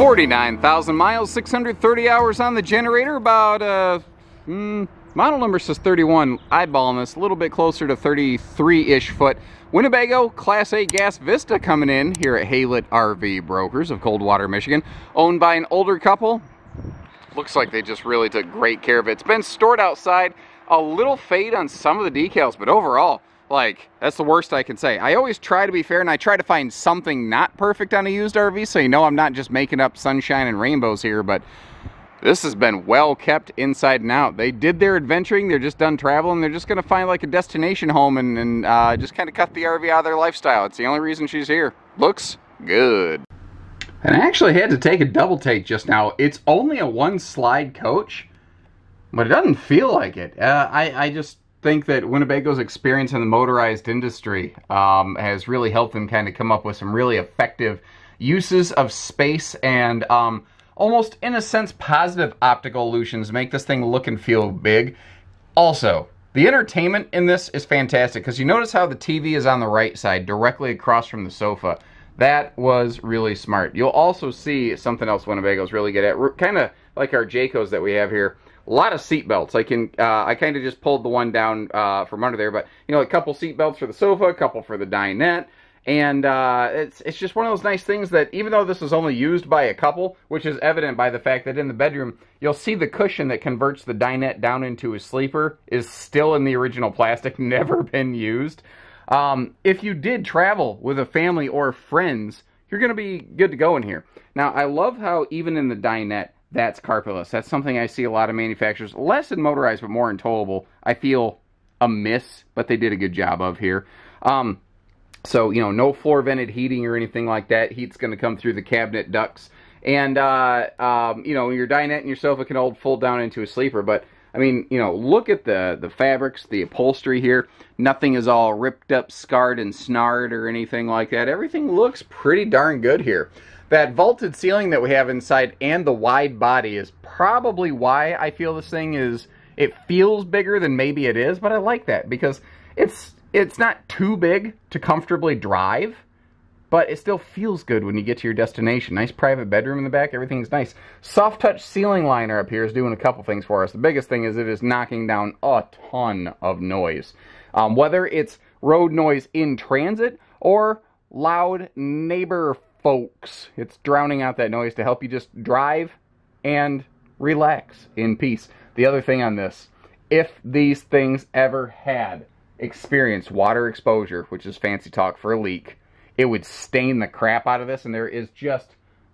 49,000 miles, 630 hours on the generator, about, uh, mm, model number says 31, eyeballing this, a little bit closer to 33-ish foot. Winnebago Class A Gas Vista coming in here at Halet RV Brokers of Coldwater, Michigan. Owned by an older couple. Looks like they just really took great care of it. It's been stored outside, a little fade on some of the decals, but overall, like, that's the worst I can say. I always try to be fair and I try to find something not perfect on a used RV so you know I'm not just making up sunshine and rainbows here, but this has been well kept inside and out. They did their adventuring, they're just done traveling, they're just gonna find like a destination home and, and uh, just kind of cut the RV out of their lifestyle. It's the only reason she's here. Looks good. And I actually had to take a double take just now. It's only a one slide coach, but it doesn't feel like it. Uh, I, I just, think that Winnebago's experience in the motorized industry um, has really helped them kind of come up with some really effective uses of space and um, almost, in a sense, positive optical illusions make this thing look and feel big. Also, the entertainment in this is fantastic because you notice how the TV is on the right side, directly across from the sofa. That was really smart. You'll also see something else Winnebago's really good at, kind of like our Jayco's that we have here. A lot of seat belts. I can uh, I kind of just pulled the one down uh, from under there, but you know, a couple seat belts for the sofa, a couple for the dinette, and uh, it's it's just one of those nice things that even though this is only used by a couple, which is evident by the fact that in the bedroom you'll see the cushion that converts the dinette down into a sleeper is still in the original plastic, never been used. Um, if you did travel with a family or friends, you're going to be good to go in here. Now I love how even in the dinette that's carpetless. That's something I see a lot of manufacturers, less in motorized but more in towable. I feel a miss, but they did a good job of here. Um, so, you know, no floor vented heating or anything like that. Heat's going to come through the cabinet ducts. And, uh, um, you know, your dinette and your sofa can all fold down into a sleeper, but I mean, you know, look at the, the fabrics, the upholstery here. Nothing is all ripped up, scarred, and snarred or anything like that. Everything looks pretty darn good here. That vaulted ceiling that we have inside and the wide body is probably why I feel this thing is, it feels bigger than maybe it is, but I like that because it's, it's not too big to comfortably drive but it still feels good when you get to your destination. Nice private bedroom in the back, everything's nice. Soft touch ceiling liner up here is doing a couple things for us. The biggest thing is it is knocking down a ton of noise. Um, whether it's road noise in transit or loud neighbor folks, it's drowning out that noise to help you just drive and relax in peace. The other thing on this, if these things ever had experience water exposure, which is fancy talk for a leak, it would stain the crap out of this, and there is just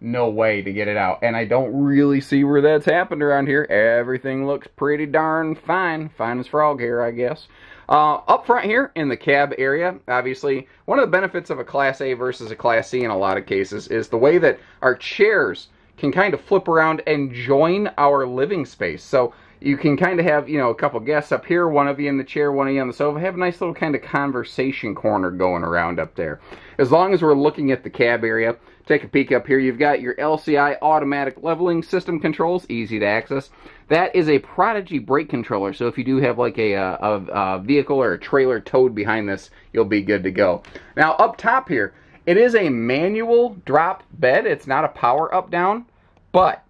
no way to get it out. And I don't really see where that's happened around here. Everything looks pretty darn fine. Fine as frog hair, I guess. Uh, up front here in the cab area, obviously, one of the benefits of a Class A versus a Class C in a lot of cases is the way that our chairs can kind of flip around and join our living space. So you can kind of have, you know, a couple guests up here, one of you in the chair, one of you on the sofa, have a nice little kind of conversation corner going around up there. As long as we're looking at the cab area, take a peek up here. You've got your LCI automatic leveling system controls, easy to access. That is a Prodigy brake controller, so if you do have like a, uh, a, a vehicle or a trailer towed behind this, you'll be good to go. Now up top here, it is a manual drop bed. It's not a power up down, but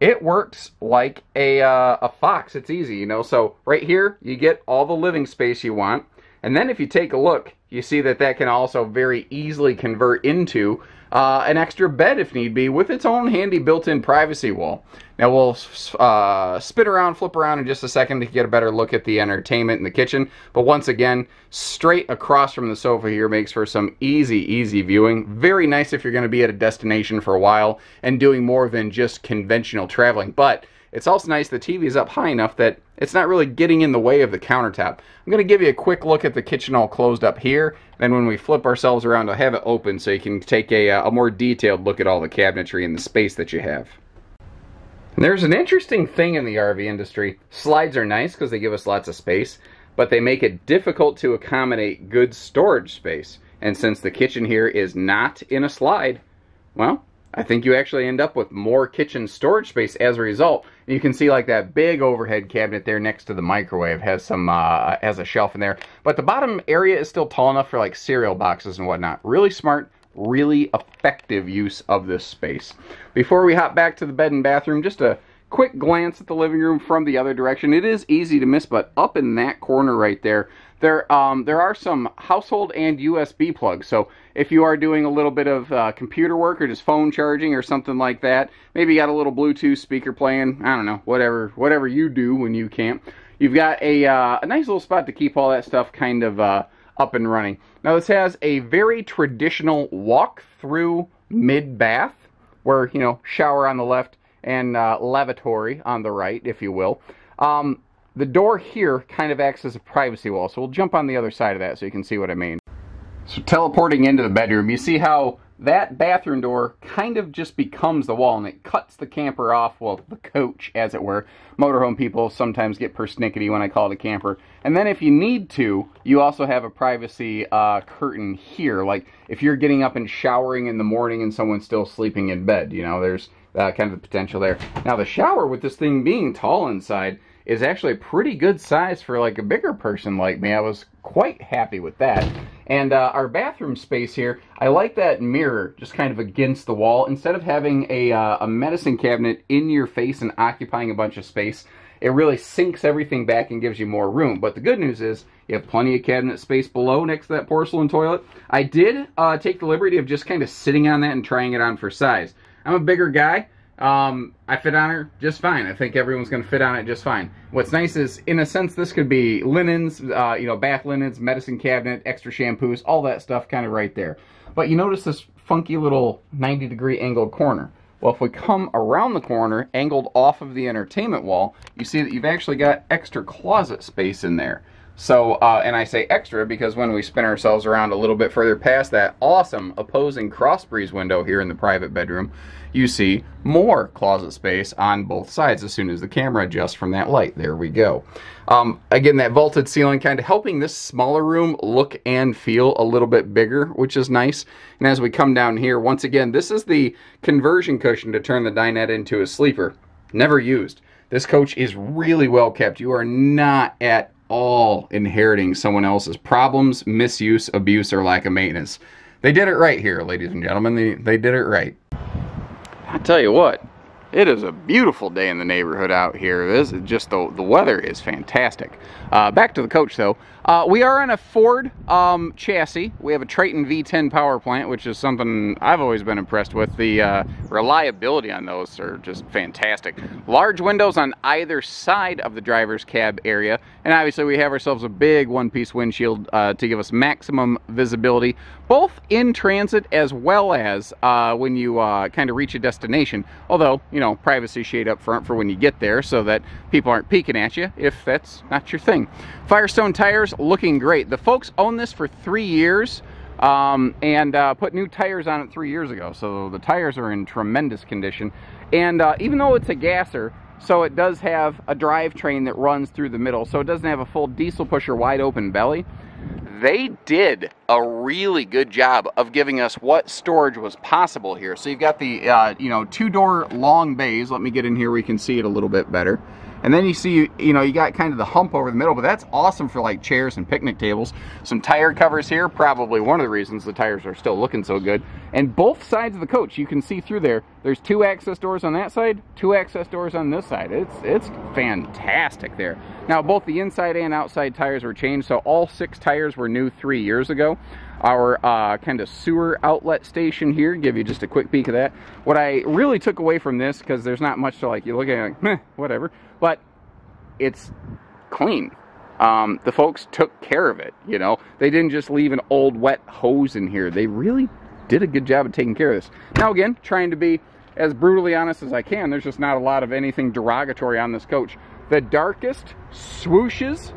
it works like a, uh, a fox. It's easy, you know. So right here, you get all the living space you want. And then if you take a look, you see that that can also very easily convert into uh, an extra bed if need be, with its own handy built-in privacy wall. Now we'll uh, spin around, flip around in just a second to get a better look at the entertainment in the kitchen. But once again, straight across from the sofa here makes for some easy, easy viewing. Very nice if you're going to be at a destination for a while and doing more than just conventional traveling. But it's also nice the TV is up high enough that it's not really getting in the way of the countertop. I'm going to give you a quick look at the kitchen all closed up here. Then when we flip ourselves around, I'll have it open so you can take a, uh, a more detailed look at all the cabinetry and the space that you have. And there's an interesting thing in the RV industry. Slides are nice because they give us lots of space, but they make it difficult to accommodate good storage space. And since the kitchen here is not in a slide, well, I think you actually end up with more kitchen storage space as a result. You can see like that big overhead cabinet there next to the microwave has some uh, has a shelf in there. But the bottom area is still tall enough for like cereal boxes and whatnot. Really smart, really effective use of this space. Before we hop back to the bed and bathroom, just a quick glance at the living room from the other direction. It is easy to miss, but up in that corner right there, there, um, there are some household and USB plugs. So if you are doing a little bit of uh, computer work or just phone charging or something like that, maybe you got a little Bluetooth speaker playing. I don't know, whatever, whatever you do when you camp. You've got a uh, a nice little spot to keep all that stuff kind of uh, up and running. Now this has a very traditional walk-through mid-bath, where you know shower on the left and uh, lavatory on the right, if you will. Um, the door here kind of acts as a privacy wall, so we'll jump on the other side of that so you can see what I mean. So teleporting into the bedroom, you see how that bathroom door kind of just becomes the wall and it cuts the camper off, well, the coach, as it were. Motorhome people sometimes get persnickety when I call it a camper. And then if you need to, you also have a privacy uh, curtain here. Like if you're getting up and showering in the morning and someone's still sleeping in bed, you know, there's uh, kind of the potential there. Now the shower with this thing being tall inside, is actually a pretty good size for like a bigger person like me. I was quite happy with that. And uh, our bathroom space here, I like that mirror just kind of against the wall. Instead of having a, uh, a medicine cabinet in your face and occupying a bunch of space, it really sinks everything back and gives you more room. But the good news is you have plenty of cabinet space below next to that porcelain toilet. I did uh, take the liberty of just kind of sitting on that and trying it on for size. I'm a bigger guy. Um, I fit on her just fine. I think everyone's going to fit on it just fine. What's nice is, in a sense, this could be linens, uh, you know, bath linens, medicine cabinet, extra shampoos, all that stuff kind of right there. But you notice this funky little 90 degree angled corner. Well, if we come around the corner, angled off of the entertainment wall, you see that you've actually got extra closet space in there. So, uh, and I say extra because when we spin ourselves around a little bit further past that awesome opposing cross breeze window here in the private bedroom, you see more closet space on both sides as soon as the camera adjusts from that light. There we go. Um, again, that vaulted ceiling kind of helping this smaller room look and feel a little bit bigger, which is nice. And as we come down here, once again, this is the conversion cushion to turn the dinette into a sleeper. Never used. This coach is really well kept. You are not at all inheriting someone else's problems, misuse, abuse, or lack of maintenance. They did it right here, ladies and gentlemen. They, they did it right. I tell you what, it is a beautiful day in the neighborhood out here. This is just the, the weather is fantastic. Uh, back to the coach though. Uh, we are on a Ford um, chassis. We have a Triton V10 power plant, which is something I've always been impressed with. The uh, reliability on those are just fantastic. Large windows on either side of the driver's cab area. And obviously we have ourselves a big one-piece windshield uh, to give us maximum visibility, both in transit as well as uh, when you uh, kind of reach a destination. Although, you know, privacy shade up front for when you get there so that people aren't peeking at you if that's not your thing. Firestone tires, looking great. The folks own this for three years um, and uh, put new tires on it three years ago. So the tires are in tremendous condition. And uh, even though it's a gasser, so it does have a drivetrain that runs through the middle. So it doesn't have a full diesel pusher wide open belly. They did a really good job of giving us what storage was possible here. So you've got the, uh, you know, two-door long bays. Let me get in here. We can see it a little bit better. And then you see, you know, you got kind of the hump over the middle, but that's awesome for like chairs and picnic tables. Some tire covers here, probably one of the reasons the tires are still looking so good. And both sides of the coach, you can see through there. There's two access doors on that side, two access doors on this side. It's, it's fantastic there. Now, both the inside and outside tires were changed, so all six tires were new three years ago. Our uh, kind of sewer outlet station here, give you just a quick peek of that. What I really took away from this, because there's not much to like, you look at it like, whatever, but it's clean. Um, the folks took care of it, you know. They didn't just leave an old wet hose in here. They really did a good job of taking care of this. Now again, trying to be as brutally honest as I can, there's just not a lot of anything derogatory on this coach. The darkest swooshes,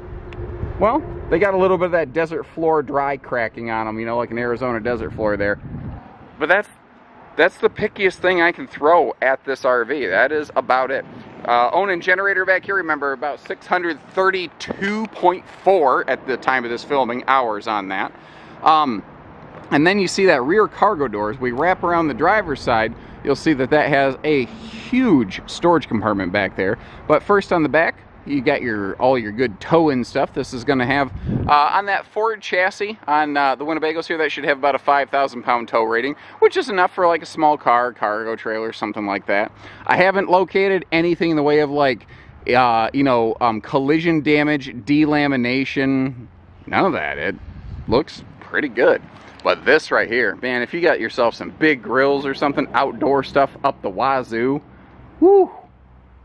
well, they got a little bit of that desert floor dry cracking on them, you know, like an Arizona desert floor there. But that's that's the pickiest thing I can throw at this RV. That is about it. Uh, Onan generator back here, remember, about 632.4 at the time of this filming, hours on that. Um, and then you see that rear cargo door. As we wrap around the driver's side, you'll see that that has a huge storage compartment back there. But first on the back, you got your all your good tow-in stuff. This is going to have uh, on that Ford chassis on uh, the Winnebagos here. That should have about a 5,000 pound tow rating, which is enough for like a small car, cargo trailer, something like that. I haven't located anything in the way of like uh, you know um, collision damage, delamination, none of that. It looks pretty good. But this right here, man, if you got yourself some big grills or something, outdoor stuff up the wazoo, whoo,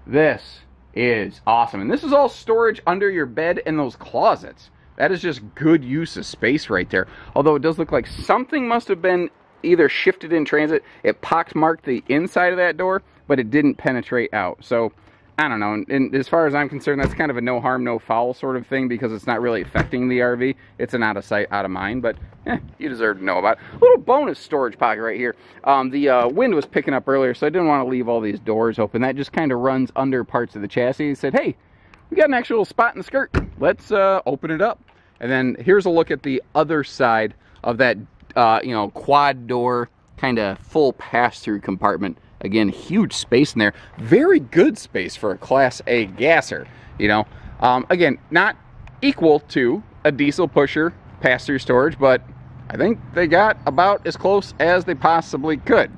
this is awesome. And this is all storage under your bed and those closets. That is just good use of space right there. Although it does look like something must have been either shifted in transit. It pockmarked the inside of that door, but it didn't penetrate out. So I don't know. And, as far as I'm concerned, that's kind of a no harm, no foul sort of thing because it's not really affecting the RV. It's an out of sight, out of mind, but eh, you deserve to know about it. Little bonus storage pocket right here. Um, the uh, wind was picking up earlier, so I didn't want to leave all these doors open. That just kind of runs under parts of the chassis. said, hey, we got an actual spot in the skirt. Let's uh, open it up. And then here's a look at the other side of that, uh, you know, quad door kind of full pass-through compartment Again, huge space in there. Very good space for a Class A gasser, you know. Um, again, not equal to a diesel pusher pass-through storage, but I think they got about as close as they possibly could.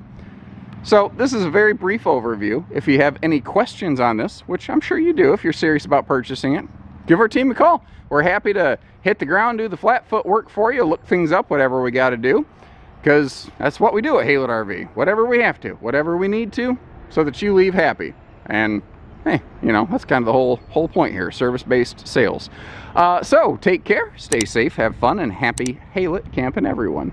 So this is a very brief overview. If you have any questions on this, which I'm sure you do if you're serious about purchasing it, give our team a call. We're happy to hit the ground, do the flat foot work for you, look things up, whatever we got to do because that's what we do at Halo RV. Whatever we have to, whatever we need to, so that you leave happy. And hey, you know, that's kind of the whole whole point here, service-based sales. Uh, so take care, stay safe, have fun, and happy Halo camping, everyone.